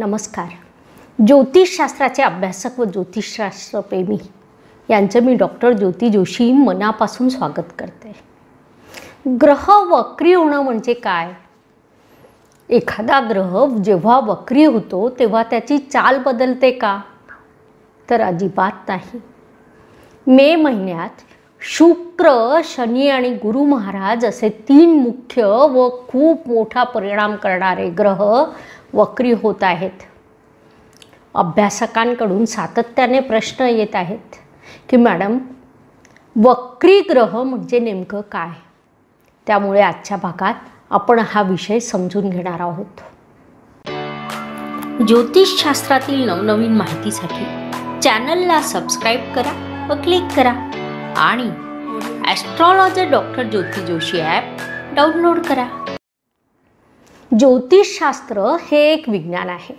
नमस्कार ज्योतिषशास्त्राचे अभ्यासक व ज्योतिषशास्त्रप्रेमी यांचं मी डॉक्टर ज्योती जोशी मनापासून स्वागत करते ग्रह वक्री होणं म्हणजे काय एखादा ग्रह जेव्हा वक्री होतो तेव्हा त्याची चाल बदलते का तर अजिबात नाही मे महिन्यात शुक्र शनी आणि गुरु महाराज असे तीन मुख्य व खूप मोठा परिणाम करणारे ग्रह वक्री होत आहेत अभ्यासकांकडून सातत्याने प्रश्न येत आहेत की मॅडम वक्री ग्रह म्हणजे नेमकं काय त्यामुळे आजच्या भागात आपण हा विषय समजून घेणार आहोत ज्योतिषशास्त्रातील नवनवीन माहितीसाठी चॅनलला सबस्क्राईब करा व क्लिक करा आणि astrologer doctor Jyoti Joshi app download करा ज्योतिषशास्त्र हे एक विज्ञान आहे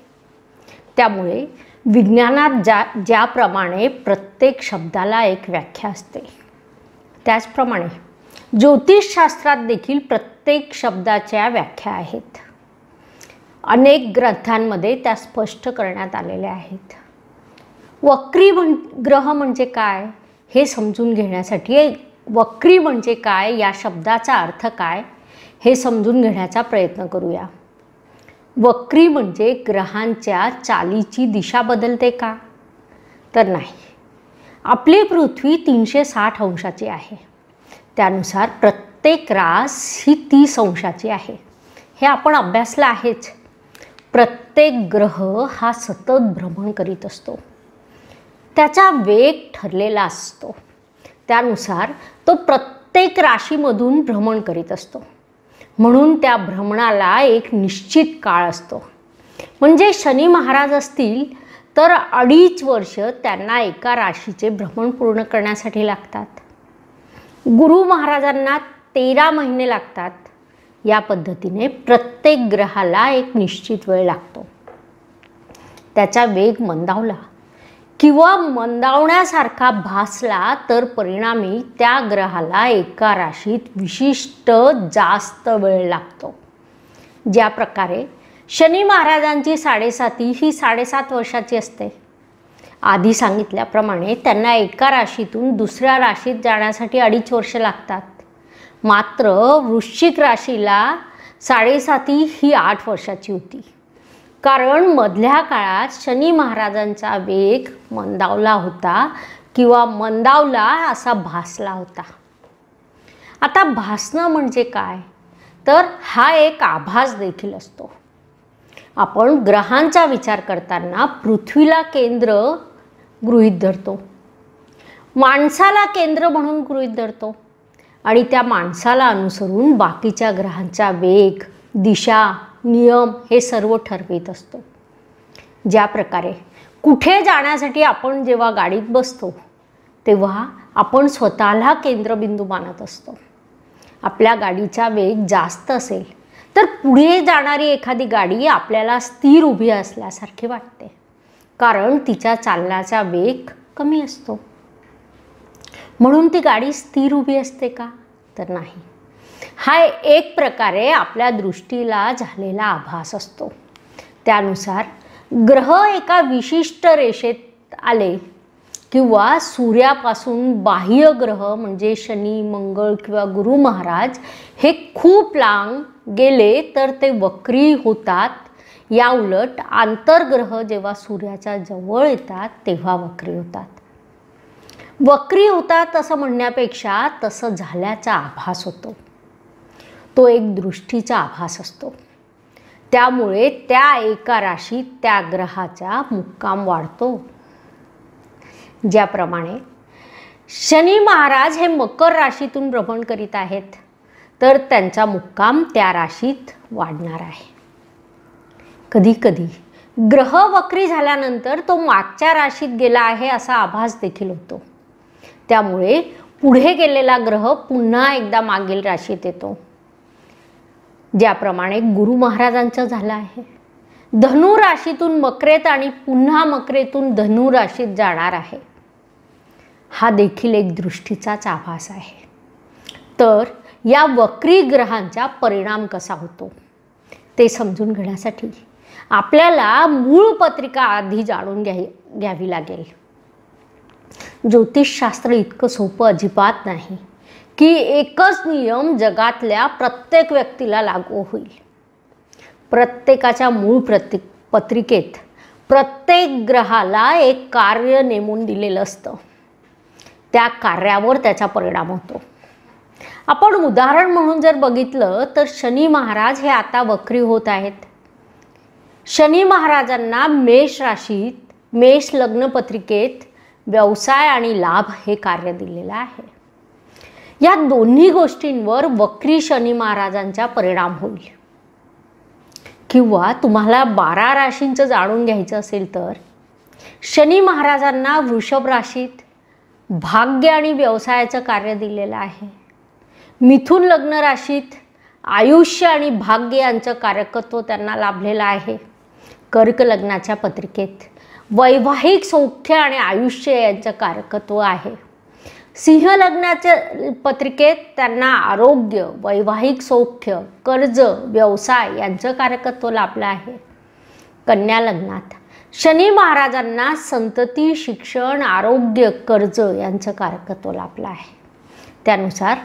त्यामुळे विज्ञानात ज्या ज्याप्रमाणे प्रत्येक शब्दाला एक व्याख्या असते त्याचप्रमाणे ज्योतिषशास्त्रात देखील प्रत्येक शब्दाच्या व्याख्या आहेत अनेक ग्रंथांमध्ये त्या स्पष्ट करण्यात आलेल्या आहेत वक्री म्हण ग्रह म्हणजे काय हे समजून घेण्यासाठी वक्री म्हणजे काय या शब्दाचा अर्थ काय हे समजून घेण्याचा प्रयत्न करूया वक्री म्हणजे ग्रहांच्या चालीची दिशा बदलते का तर नाही आपली पृथ्वी तीनशे साठ अंशाची आहे त्यानुसार प्रत्येक रास ही तीस अंशाची आहे हे आपण अभ्यासलं आहेच प्रत्येक ग्रह हा सतत भ्रमण करीत असतो त्याचा वेग ठरलेला असतो त्यानुसार तो प्रत्येक राशीमधून भ्रमण करीत असतो म्हणून त्या भ्रमणाला एक निश्चित काळ असतो म्हणजे शनी महाराज असतील तर अडीच वर्ष त्यांना एका राशीचे भ्रमण पूर्ण करण्यासाठी लागतात गुरु महाराजांना तेरा महिने लागतात या पद्धतीने प्रत्येक ग्रहाला एक निश्चित वेळ लागतो त्याचा वेग मंदावला किंवा मंदावण्यासारखा भासला तर परिणामी त्या ग्रहाला एका राशीत विशिष्ट जास्त वेळ लागतो ज्या प्रकारे शनी महाराजांची साडेसाती ही साडेसात वर्षाची असते आधी सांगितल्याप्रमाणे त्यांना एका राशीतून दुसऱ्या राशीत जाण्यासाठी अडीच वर्ष लागतात मात्र वृश्चिक राशीला साडेसाती ही आठ वर्षाची होती कारण मधल्या काळात शनी महाराजांचा वेग मंदावला होता किंवा मंदावला असा भासला होता आता भासणं म्हणजे काय तर हा एक आभास देखील असतो आपण ग्रहांचा विचार करताना पृथ्वीला केंद्र गृहीत धरतो माणसाला केंद्र म्हणून गृहीत धरतो आणि त्या माणसाला अनुसरून बाकीच्या ग्रहांचा वेग दिशा नियम हे सर्व ठरवीत असतो ज्या प्रकारे कुठे जाण्यासाठी आपण जेव्हा गाडीत बसतो तेव्हा आपण स्वतःला केंद्रबिंदू मानत असतो आपल्या गाडीचा वेग जास्त असेल तर पुढे जाणारी एखादी गाडी आपल्याला स्थिर उभी असल्यासारखी वाटते कारण तिच्या चालण्याचा वेग कमी असतो म्हणून ती गाडी स्थिर उभी असते का तर नाही हा एक प्रकारे आपल्या दृष्टीला झालेला आभास असतो त्यानुसार ग्रह एका विशिष्ट रेषेत आले किंवा सूर्यापासून बाह्य ग्रह म्हणजे शनी मंगळ किंवा गुरु महाराज हे खूप लांब गेले तर ते वक्री होतात या उलट आंतरग्रह जेव्हा सूर्याच्या जवळ येतात तेव्हा वक्री होतात वक्री होतात असं म्हणण्यापेक्षा तसं झाल्याचा आभास होतो तो एक दृष्टीचा आभास असतो त्यामुळे त्या एका राशीत त्या ग्रहाचा मुक्काम वाढतो ज्याप्रमाणे शनी महाराज हे मकर राशीतून भ्रमण करीत आहेत तर त्यांचा मुक्काम त्या राशीत वाढणार आहे कधी कधी ग्रह वक्री झाल्यानंतर तो मागच्या राशीत गेला आहे असा आभास देखील होतो त्यामुळे पुढे गेलेला ग्रह पुन्हा एकदा मागील राशीत येतो ज्याप्रमाणे गुरु महाराजांचं झालं आहे धनु मकरेत आणि पुन्हा मकरेतून धनुराशीत जाणार आहे हा देखील एक दृष्टीचाच आभास आहे तर या वक्री ग्रहांचा परिणाम कसा होतो ते समजून घेण्यासाठी आपल्याला मूळ पत्रिका आधी जाणून घ्या घ्यावी लागेल ज्योतिषशास्त्र इतकं सोपं अजिबात नाही की एकच नियम जगातल्या प्रत्येक व्यक्तीला लागू होईल प्रत्येकाच्या मूळ प्रति पत्रिकेत प्रत्येक ग्रहाला एक कार्य नेमून दिलेलं असतं त्या कार्यावर त्याचा परिणाम होतो आपण उदाहरण म्हणून जर बघितलं तर शनी महाराज हे आता वक्री होत आहेत शनी महाराजांना मेष राशीत मेष लग्नपत्रिकेत व्यवसाय आणि लाभ हे कार्य दिलेलं आहे या दोन्ही गोष्टींवर वक्री शनी महाराजांचा परिणाम होईल किंवा तुम्हाला बारा राशींचं जाणून घ्यायचं असेल तर शनी महाराजांना वृषभ राशीत भाग्य आणि व्यवसायाचं कार्य दिलेलं आहे मिथुन लग्न राशीत आयुष्य आणि भाग्य यांचं कार्यकत्व त्यांना लाभलेलं आहे कर्क लग्नाच्या पत्रिकेत वैवाहिक सौख्य आणि आयुष्य यांचं कारकत्व आहे सिंह लग्नाच्या पत्रिकेत त्यांना आरोग्य वैवाहिक सौख्य कर्ज व्यवसाय यांचं कारकत्व लाभलं आहे कन्या लग्नात शनी महाराजांना संतती शिक्षण आरोग्य कर्ज यांचं कारकत्व लाभलं आहे त्यानुसार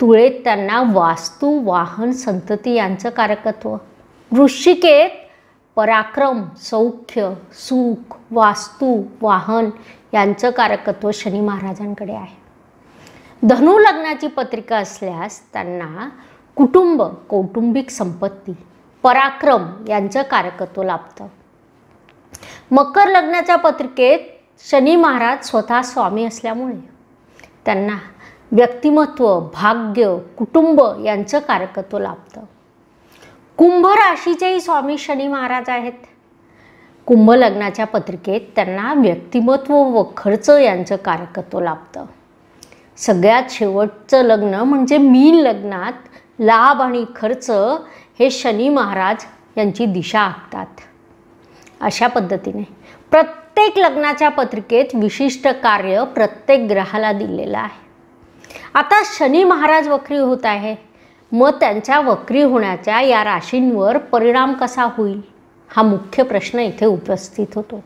तुळेत त्यांना वास्तू वाहन संतती यांचं कारकत्व वृश्चिकेत पराक्रम सौख्य सुख वास्तू वाहन यांचं कारकत्व शनी महाराजांकडे आहे धनु लग्नाची पत्रिका असल्यास त्यांना कुटुंब कौटुंबिक संपत्ती पराक्रम यांचं कारकत्व लाभतं मकर लग्नाच्या पत्रिकेत शनी महाराज स्वतः स्वामी असल्यामुळे त्यांना व्यक्तिमत्व भाग्य कुटुंब यांचं कारकत्व लाभतं कुंभ राशीचेही स्वामी शनी महाराज आहेत कुंभ लग्नाच्या पत्रिकेत त्यांना व्यक्तिमत्व व खर्च यांचं कारकत्व लाभतं सगळ्यात शेवटचं लग्न म्हणजे मीन लग्नात लाभ आणि खर्च हे शनी महाराज यांची दिशा आखतात अशा पद्धतीने प्रत्येक लग्नाच्या पत्रिकेत विशिष्ट कार्य प्रत्येक ग्रहाला दिलेलं आहे आता शनी महाराज वक्री होत आहे मग त्यांच्या वक्री होण्याच्या या राशींवर परिणाम कसा होईल हा मुख्य प्रश्न इथे उपस्थित होतो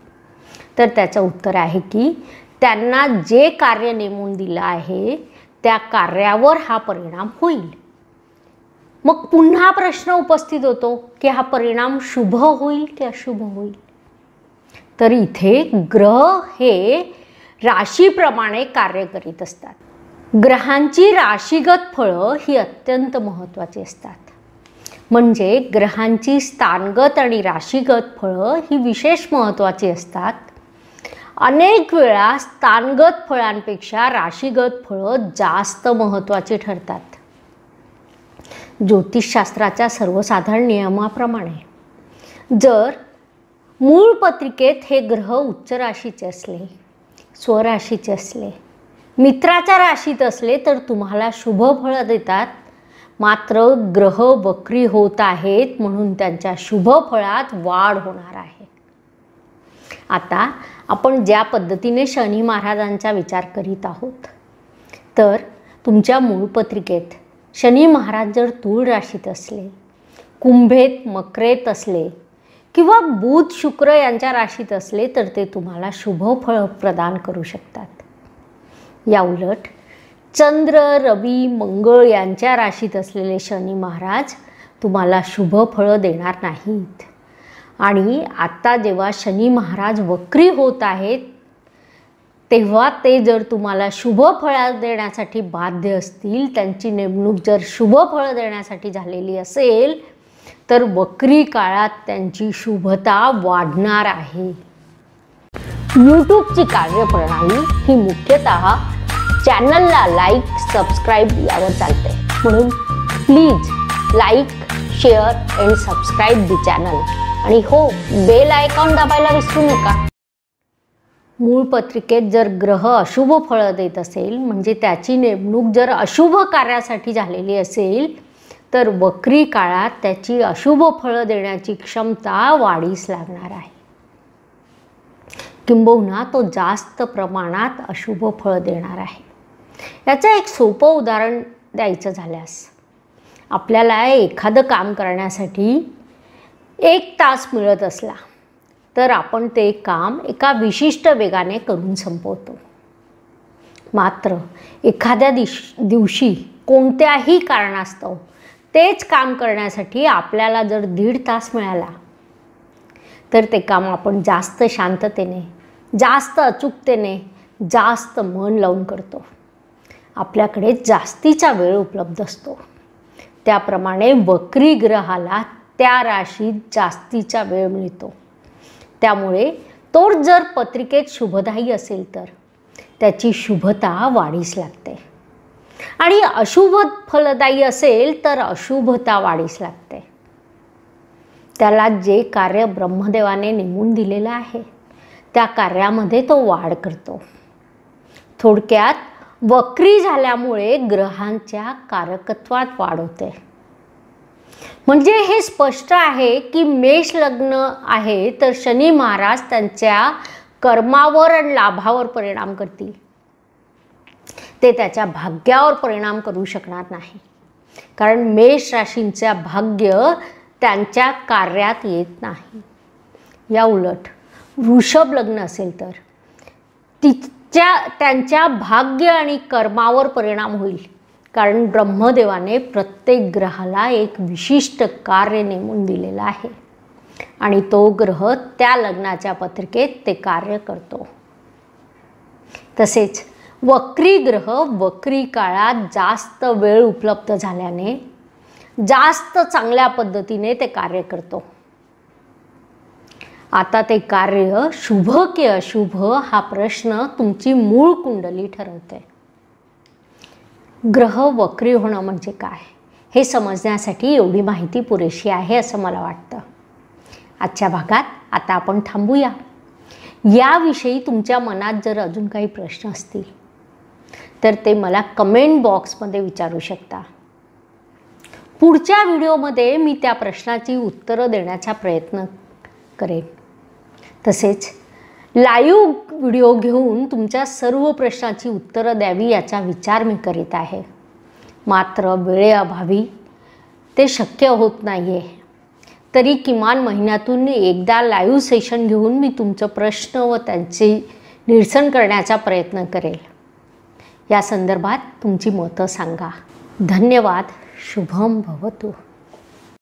तर त्याचं उत्तर आहे की त्यांना जे कार्य नेमून दिलं आहे त्या कार्यावर हा परिणाम होईल मग पुन्हा प्रश्न उपस्थित होतो की हा परिणाम शुभ होईल की अशुभ होईल तर इथे ग्रह हे राशीप्रमाणे कार्य करीत असतात ग्रहांची राशीगत फळं ही अत्यंत महत्त्वाची असतात म्हणजे ग्रहांची स्थानगत आणि राशीगत फळं ही विशेष महत्त्वाची असतात अनेक वेळा स्थानगत फळांपेक्षा राशीगत फळं जास्त महत्त्वाची ठरतात ज्योतिषशास्त्राच्या सर्वसाधारण नियमाप्रमाणे जर मूळ पत्रिकेत हे ग्रह उच्च राशीचे असले स्वराशीचे असले मित्राच्या राशीत असले तर तुम्हाला शुभ फळं देतात मात्र ग्रह वक्री होत आहेत म्हणून त्यांच्या शुभ फळात वाढ होणार आहे आता आपण ज्या पद्धतीने शनी महाराजांचा विचार करीत आहोत तर तुमच्या मूळ पत्रिकेत शनी महाराज जर तूळ राशीत असले कुंभेत मकरेत असले किंवा बुध शुक्र यांच्या राशीत असले तर ते तुम्हाला शुभ फळ प्रदान करू शकतात या उलट चंद्र रवी मंगळ यांच्या राशीत असलेले शनी महाराज तुम्हाला शुभ फळं देणार नाहीत आणि आता जेव्हा शनी महाराज वक्री होत आहेत तेव्हा ते जर तुम्हाला शुभ फळ देण्यासाठी बाध्य असतील त्यांची नेमणूक जर शुभ फळ देण्यासाठी झालेली असेल तर वक्री काळात त्यांची शुभता वाढणार आहे यूट्यूबची कार्यप्रणाली ही मुख्यतः चॅनलला लाईक सबस्क्राईब यावर चालते म्हणून please like share and subscribe the channel आणि हो बेल आयकॉन दाबायला विसरू नका मूळ पत्रिकेत जर ग्रह अशुभ फळं देत असेल म्हणजे त्याची नेमणूक जर अशुभ कार्यासाठी झालेली असेल तर वक्री काळात त्याची अशुभ फळं देण्याची क्षमता वाढीस लागणार आहे किंबहुना तो जास्त प्रमाणात अशुभ फळं देणार आहे याचं एक सोपं उदाहरण द्यायचं झाल्यास आपल्याला एखादं काम करण्यासाठी एक तास मिळत असला तर आपण ते काम एका विशिष्ट वेगाने करून संपवतो मात्र एखाद्या दिश दिवशी कोणत्याही कारणास्तव तेच काम करण्यासाठी आपल्याला जर दीड तास मिळाला तर ते काम आपण जास्त शांततेने जास्त अचूकतेने जास्त मन लावून करतो आपल्याकडे जास्तीचा वेळ उपलब्ध असतो त्याप्रमाणे वक्री ग्रहाला त्या राशीत जास्तीचा वेळ मिळतो त्यामुळे तो जर पत्रिकेत शुभदायी असेल तर त्याची शुभता वाढीस लागते आणि अशुभ फलदायी असेल तर अशुभता वाढीस लागते त्याला जे कार्य ब्रह्मदेवाने नेमून दिलेलं आहे त्या कार्यामध्ये तो वाढ करतो थोडक्यात वक्री झाल्यामुळे ग्रहांच्या कारकत्वात वाढ होते म्हणजे हे स्पष्ट आहे की मेष लग्न आहे तर शनी महाराज त्यांच्या कर्मावर आणि लाभावर परिणाम करतील ते त्याच्या भाग्यावर परिणाम करू शकणार नाही कारण मेष राशींच्या भाग्य त्यांच्या कार्यात येत नाही या उलट वृषभ लग्न असेल तर तिच्या त्यांच्या भाग्य आणि कर्मावर परिणाम होईल कारण ब्रह्मदेवाने प्रत्येक ग्रहाला एक विशिष्ट कार्य नेमून दिलेलं आहे आणि तो ग्रह त्या लग्नाच्या पत्रिकेत ते कार्य करतो तसेच वक्री ग्रह वक्री काळात जास्त वेळ उपलब्ध झाल्याने जास्त चांगल्या पद्धतीने ते कार्य करतो आता ते कार्य शुभ की अशुभ हा प्रश्न तुमची मूळ कुंडली ठरवते ग्रह वक्री होणं म्हणजे काय हे समजण्यासाठी एवढी माहिती पुरेशी आहे असं मला वाटतं आजच्या भागात आता आपण थांबूया याविषयी तुमच्या मनात जर अजून काही प्रश्न असतील तर ते मला कमेंट बॉक्समध्ये विचारू शकता पुढच्या व्हिडिओमध्ये मी त्या प्रश्नाची उत्तरं देण्याचा प्रयत्न करेन तसेच लाईव्ह व्हिडिओ घेऊन तुमच्या सर्व प्रश्नाची उत्तरं द्यावी याचा विचार मी करीत आहे मात्र वेळेअभावी ते शक्य होत नाही आहे तरी किमान महिन्यातून एकदा लाईव्ह सेशन घेऊन मी तुमचं प्रश्न व त्यांचे निरसन करण्याचा प्रयत्न करेल या संदर्भात तुमची मतं सांगा धन्यवाद शुभम भवतु